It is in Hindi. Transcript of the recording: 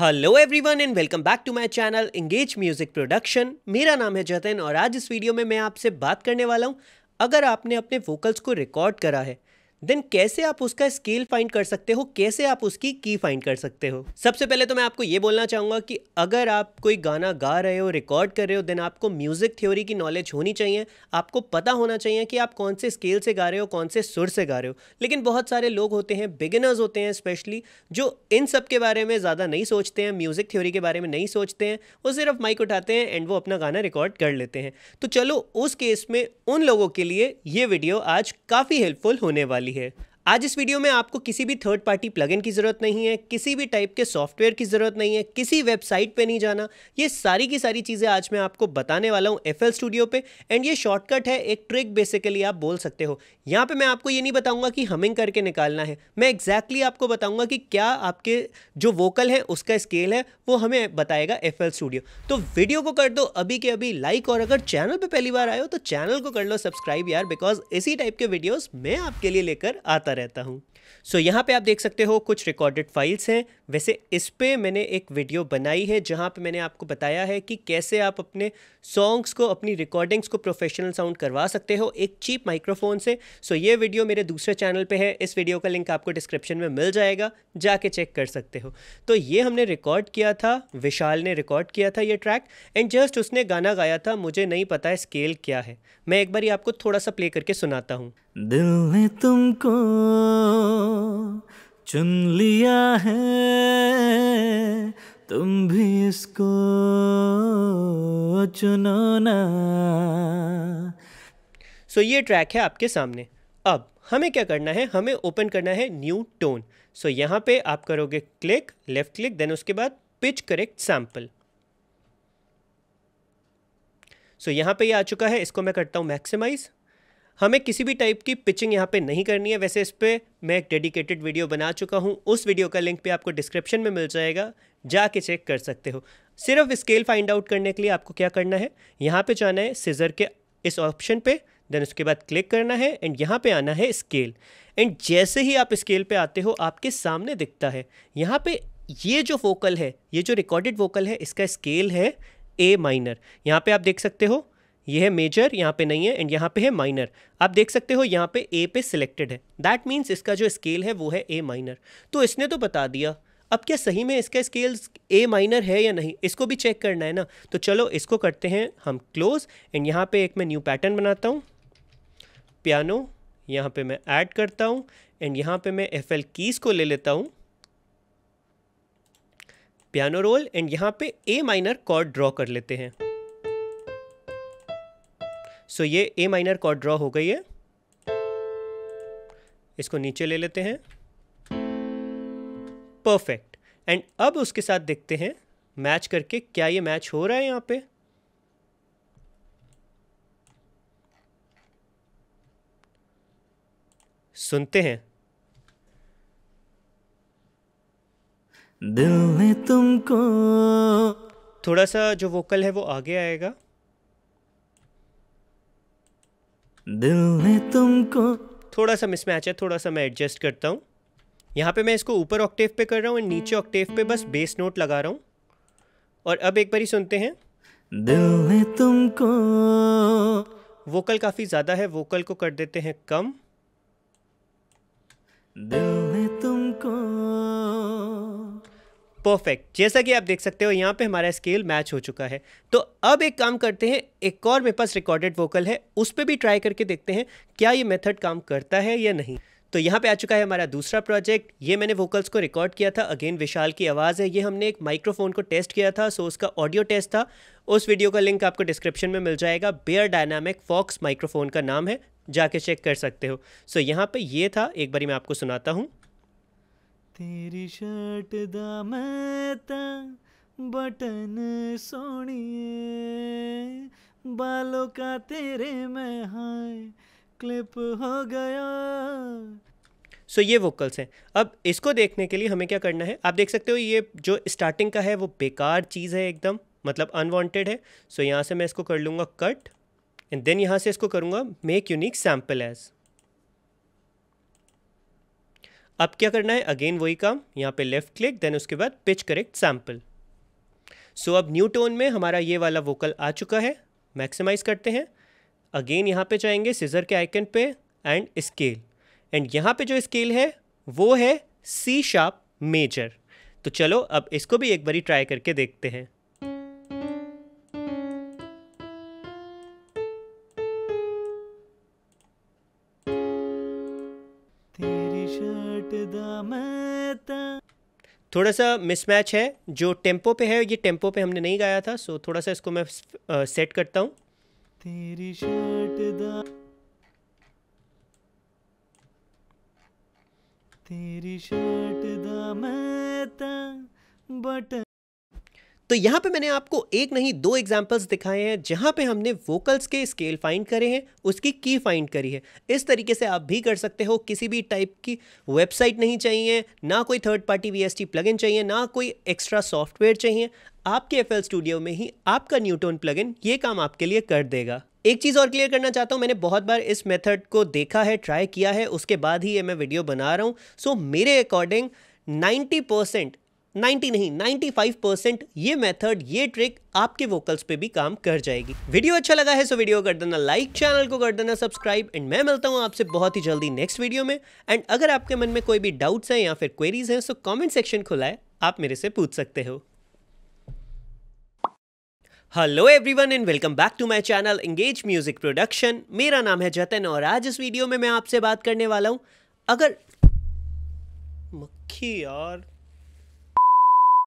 hello everyone and welcome back to my channel engage music production मेरा नाम है जतन और आज इस वीडियो में मैं आपसे बात करने वाला हूँ अगर आपने अपने वोकल्स को रिकॉर्ड करा है देन कैसे आप उसका स्केल फाइंड कर सकते हो कैसे आप उसकी की फाइंड कर सकते हो सबसे पहले तो मैं आपको ये बोलना चाहूँगा कि अगर आप कोई गाना गा रहे हो रिकॉर्ड कर रहे हो देन आपको म्यूज़िक थ्योरी की नॉलेज होनी चाहिए आपको पता होना चाहिए कि आप कौन से स्केल से गा रहे हो कौन से सुर से गा रहे हो लेकिन बहुत सारे लोग होते हैं बिगिनर्स होते हैं स्पेशली जो इन सब के बारे में ज़्यादा नहीं सोचते हैं म्यूज़िक थ्योरी के बारे में नहीं सोचते हैं वो सिर्फ माइक उठाते हैं एंड वो अपना गाना रिकॉर्ड कर लेते हैं तो चलो उस केस में उन लोगों के लिए ये वीडियो आज काफ़ी हेल्पफुल होने वाली ली है आज इस वीडियो में आपको किसी भी थर्ड पार्टी प्लगइन की ज़रूरत नहीं है किसी भी टाइप के सॉफ्टवेयर की ज़रूरत नहीं है किसी वेबसाइट पे नहीं जाना ये सारी की सारी चीज़ें आज मैं आपको बताने वाला हूँ एफ स्टूडियो पे एंड ये शॉर्टकट है एक ट्रिक बेसिकली आप बोल सकते हो यहाँ पे मैं आपको ये नहीं बताऊँगा कि हमिंग करके निकालना है मैं एग्जैक्टली exactly आपको बताऊँगा कि क्या आपके जो वोकल है उसका स्केल है वो हमें बताएगा एफ स्टूडियो तो वीडियो को कर दो अभी के अभी लाइक और अगर चैनल पर पहली बार आए हो तो चैनल को कर लो सब्सक्राइब यार बिकॉज इसी टाइप के वीडियोज़ मैं आपके लिए लेकर आता रहता हूँ सो so, यहाँ पे आप देख सकते हो कुछ रिकॉर्डेड फाइल्स हैं वैसे इस पर मैंने एक वीडियो बनाई है जहाँ पे मैंने आपको बताया है कि कैसे आप अपने सॉन्ग्स को अपनी रिकॉर्डिंग्स को प्रोफेशनल साउंड करवा सकते हो एक चीप माइक्रोफोन से सो so, ये वीडियो मेरे दूसरे चैनल पर है इस वीडियो का लिंक आपको डिस्क्रिप्शन में मिल जाएगा जाके चेक कर सकते हो तो ये हमने रिकॉर्ड किया था विशाल ने रिकॉर्ड किया था ये ट्रैक एंड जस्ट उसने गाना गाया था मुझे नहीं पता है स्केल क्या है मैं एक बार ही आपको थोड़ा सा प्ले करके सुनाता हूँ दिल ने तुमको चुन लिया है तुम भी इसको चुनो ना सो so ये ट्रैक है आपके सामने अब हमें क्या करना है हमें ओपन करना है न्यू टोन सो यहाँ पे आप करोगे क्लिक लेफ्ट क्लिक देन उसके बाद पिच करेक्ट सैम्पल सो यहाँ पे ये आ चुका है इसको मैं करता हूँ मैक्सिमाइज़ हमें किसी भी टाइप की पिचिंग यहाँ पे नहीं करनी है वैसे इस पर मैं एक डेडिकेटेड वीडियो बना चुका हूँ उस वीडियो का लिंक भी आपको डिस्क्रिप्शन में मिल जाएगा जाके चेक कर सकते हो सिर्फ स्केल फाइंड आउट करने के लिए आपको क्या करना है यहाँ पे जाना है सीजर के इस ऑप्शन पे देन उसके बाद क्लिक करना है एंड यहाँ पे आना है स्केल एंड जैसे ही आप स्केल पे आते हो आपके सामने दिखता है यहाँ पे ये जो वोकल है ये जो रिकॉर्डेड वोकल है इसका स्केल है ए माइनर यहाँ पे आप देख सकते हो ये है मेजर यहाँ पे नहीं है एंड यहाँ पे है माइनर आप देख सकते हो यहाँ पे ए पे सिलेक्टेड है दैट मीन्स इसका जो स्केल है वो है ए माइनर तो इसने तो बता दिया अब क्या सही में इसका स्केल ए माइनर है या नहीं इसको भी चेक करना है ना तो चलो इसको करते हैं हम क्लोज एंड यहाँ पे एक मैं न्यू पैटर्न बनाता हूँ पियानो यहाँ पे मैं ऐड करता हूँ एंड यहाँ पे मैं एफ एल कीज़ को ले लेता हूँ पियानो रोल एंड यहाँ पे ए माइनर कॉर्ड ड्रॉ कर लेते हैं सो ये ए माइनर कॉर्ड ड्रॉ हो गई है इसको नीचे ले लेते हैं परफेक्ट एंड अब उसके साथ देखते हैं मैच करके क्या ये मैच हो रहा है यहां पे सुनते हैं दिल ने तुमको थोड़ा सा जो वोकल है वो आगे आएगा दिल ने तुमको थोड़ा सा मिसमैच है थोड़ा सा मैं एडजस्ट करता हूँ यहाँ पे मैं इसको ऊपर ऑक्टेव पे कर रहा हूँ और नीचे ऑक्टेव पे बस बेस नोट लगा रहा हूँ और अब एक बारी सुनते हैं दिल ने तुमको वोकल काफ़ी ज़्यादा है वोकल को कर देते हैं कम दिल ने परफेक्ट जैसा कि आप देख सकते हो यहाँ पे हमारा स्केल मैच हो चुका है तो अब एक काम करते हैं एक और मेरे पास रिकॉर्डेड वोकल है उस पर भी ट्राई करके देखते हैं क्या ये मेथड काम करता है या नहीं तो यहाँ पे आ चुका है हमारा दूसरा प्रोजेक्ट ये मैंने वोकल्स को रिकॉर्ड किया था अगेन विशाल की आवाज़ है ये हमने एक माइक्रोफोन को टेस्ट किया था सो उसका ऑडियो टेस्ट था उस वीडियो का लिंक आपको डिस्क्रिप्शन में मिल जाएगा बेयर डायनामिक फॉक्स माइक्रोफोन का नाम है जाके चेक कर सकते हो सो यहाँ पर ये था एक बारी मैं आपको सुनाता हूँ तेरी शर्ट ਦਾ ਮੈਂ बटन सोनिए बालों का तेरे में हाय क्लिप हो गया सो so, ये वोकल्स हैं अब इसको देखने के लिए हमें क्या करना है आप देख सकते हो ये जो स्टार्टिंग का है वो बेकार चीज़ है एकदम मतलब अनवांटेड है सो so, यहाँ से मैं इसको कर लूँगा कट एंड देन यहाँ से इसको करूँगा मेक यूनिक सैम्पल एज़ अब क्या करना है अगेन वही काम यहाँ पे लेफ़्ट क्लिक देन उसके बाद पिच करेक्ट सैम्पल सो अब न्यू टोन में हमारा ये वाला वोकल आ चुका है मैक्सिमाइज करते हैं अगेन यहाँ पे जाएंगे सीजर के आइकन पे एंड स्केल एंड यहाँ पे जो स्केल है वो है सी शार्प मेजर तो चलो अब इसको भी एक बारी ट्राई करके देखते हैं थोड़ा सा मिसमैच है जो टेम्पो पे है ये टेम्पो पे हमने नहीं गाया था सो थोड़ा सा इसको मैं सेट करता हूँ तेरी शर्ट तेरी शर्ट दा मैं बटन तो यहां पे मैंने आपको एक नहीं दो एग्जाम्पल्स दिखाए हैं जहां पे हमने वोकल्स के स्केल फाइंड करे हैं उसकी की फाइंड करी है इस तरीके से आप भी कर सकते हो किसी भी टाइप की वेबसाइट नहीं चाहिए ना कोई third party V S T plugin चाहिए ना कोई एक्स्ट्रा सॉफ्टवेयर चाहिए आपके एफ स्टूडियो में ही आपका न्यूटोन प्लग ये काम आपके लिए कर देगा एक चीज़ और क्लियर करना चाहता हूँ मैंने बहुत बार इस मेथड को देखा है ट्राई किया है उसके बाद ही ये मैं वीडियो बना रहा हूँ सो so, मेरे अकॉर्डिंग 90 परसेंट 90 नहीं 95 परसेंट ये मेथड ये ट्रिक आपके वोकल्स पे भी काम कर जाएगी वीडियो अच्छा लगा है सो तो वीडियो कर देना लाइक चैनल को कर देना सब्सक्राइब एंड मैं मिलता हूँ आपसे बहुत ही जल्दी नेक्स्ट वीडियो में एंड अगर आपके मन में कोई भी डाउट्स हैं या फिर क्वेरीज हैं सो कमेंट सेक्शन खुला है आप मेरे से पूछ सकते हो hello everyone and welcome back to my channel engage music production मेरा नाम है जतन और आज इस वीडियो में मैं आपसे बात करने वाला हूं अगर मक्खी यार